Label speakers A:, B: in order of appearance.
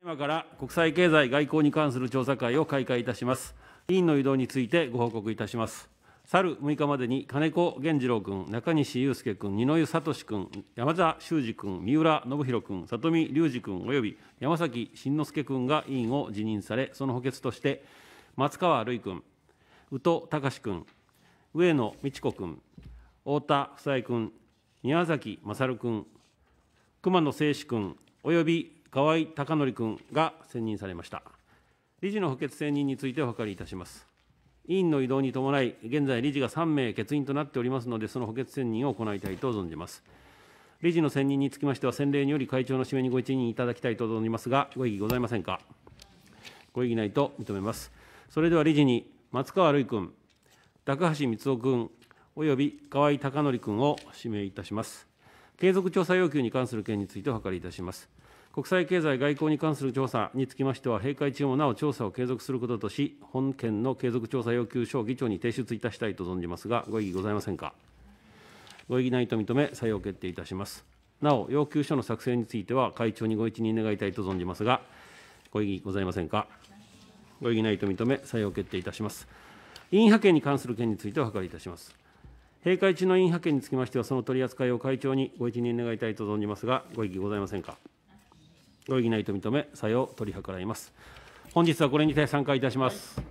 A: 今から国際経済外交に関する調査会を開会いたします。委員の移動についてご報告いたします。去る6日までに金子源次郎君、中西祐介君、二之湯聡君、山田修司君、三浦信弘君、里見隆二君及び山崎慎之介君が委員を辞任され、その補欠として松川るい君、宇都隆君、上野美智子君、太田夫妻君、宮崎勝君、熊野誠志君、及び河合孝則君が選任されました。理事の補欠選任についてお諮りいたします。委員の移動に伴い、現在、理事が3名欠員となっておりますので、その補欠選任を行いたいと存じます。理事の選任につきましては、先例により会長の指名にご一任いただきたいと存じますが、ご異議ございませんか。ご異議ないと認めます。それでは理事に松川るい君、高橋光雄君、および河合孝則君を指名いたします。継続調査要求に関する件についてお諮りいたします。国際経済外交に関する調査につきましては、閉会中もなお調査を継続することとし、本件の継続調査要求書を議長に提出いたしたいと存じますが、ご異議ございませんか。ご異議ないと認め、採用決定いたします。なお、要求書の作成については、会長にご一任願いたいと存じますが、ご異議ございませんか。ご異議ないと認め、採用決定いたします。委員派遣に関する件についてお諮りいたします。閉会中の委員派遣につきましては、その取り扱いを会長にご一任願いたいと存じますが、ご異議ございませんか。ご異議ないと認め、作用を取り計らいます。本日はこれにて散会いたします。はい